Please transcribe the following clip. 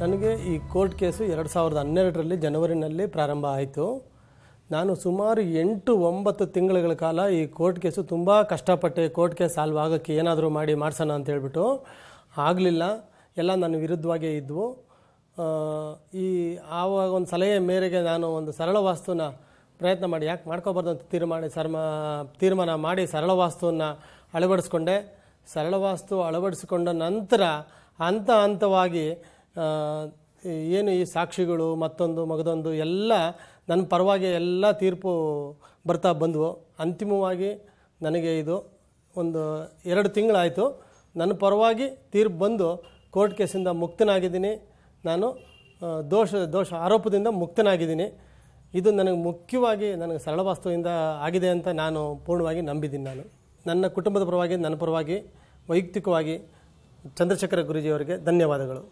ನನಗೆ ಈ court case ಎರಡು ಸಾವಿರದ ಹನ್ನೆರಡರಲ್ಲಿ ಜನವರಿನಲ್ಲಿ ಪ್ರಾರಂಭ ಆಯಿತು ನಾನು ಸುಮಾರು ಎಂಟು ಒಂಬತ್ತು ತಿಂಗಳುಗಳ ಕಾಲ ಈ ಕೋರ್ಟ್ ಕೇಸು ತುಂಬ ಕಷ್ಟಪಟ್ಟೆ ಕೋರ್ಟ್ ಕೇಸ್ ಸಾಲ್ವ್ ಆಗೋಕ್ಕೆ ಏನಾದರೂ ಮಾಡಿ ಮಾಡಿಸೋಣ ಅಂತ ಹೇಳ್ಬಿಟ್ಟು ಆಗಲಿಲ್ಲ ಎಲ್ಲ ನನ್ನ ವಿರುದ್ಧವಾಗೇ ಇದ್ವು ಈ ಆವಾಗ ಒಂದು ಸಲಹೆ ಮೇರೆಗೆ ನಾನು ಒಂದು ಸರಳ ವಾಸ್ತುವನ್ನ ಪ್ರಯತ್ನ ಮಾಡಿ ಯಾಕೆ ಮಾಡ್ಕೋಬಾರ್ದು ಅಂತ ತೀರ್ಮಾನ ಸರ್ಮ ತೀರ್ಮಾನ ಮಾಡಿ ಸರಳ ವಾಸ್ತುವನ್ನು ಅಳವಡಿಸ್ಕೊಂಡೆ ಸರಳ ವಾಸ್ತು ಅಳವಡಿಸಿಕೊಂಡ ನಂತರ ಹಂತ ಹಂತವಾಗಿ ಏನು ಈ ಸಾಕ್ಷಿಗಳು ಮತ್ತೊಂದು ಮಗದೊಂದು ಎಲ್ಲ ನನ್ನ ಪರವಾಗಿ ಎಲ್ಲ ತೀರ್ಪು ಬರ್ತಾ ಬಂದವು ಅಂತಿಮವಾಗಿ ನನಗೆ ಇದು ಒಂದು ಎರಡು ತಿಂಗಳಾಯಿತು ನನ್ನ ಪರವಾಗಿ ತೀರ್ಪು ಬಂದು ಕೋರ್ಟ್ ಕೇಸಿಂದ ಮುಕ್ತನಾಗಿದ್ದೀನಿ ನಾನು ದೋಷ ದೋಷ ಆರೋಪದಿಂದ ಮುಕ್ತನಾಗಿದ್ದೀನಿ ಇದು ನನಗೆ ಮುಖ್ಯವಾಗಿ ನನಗೆ ಸರಳ ವಾಸ್ತುವಿಂದ ಆಗಿದೆ ಅಂತ ನಾನು ಪೂರ್ಣವಾಗಿ ನಂಬಿದ್ದೀನಿ ನಾನು ನನ್ನ ಕುಟುಂಬದ ಪರವಾಗಿ ನನ್ನ ಪರವಾಗಿ ವೈಯಕ್ತಿಕವಾಗಿ ಚಂದ್ರಶೇಖರ ಗುರುಜಿಯವರಿಗೆ ಧನ್ಯವಾದಗಳು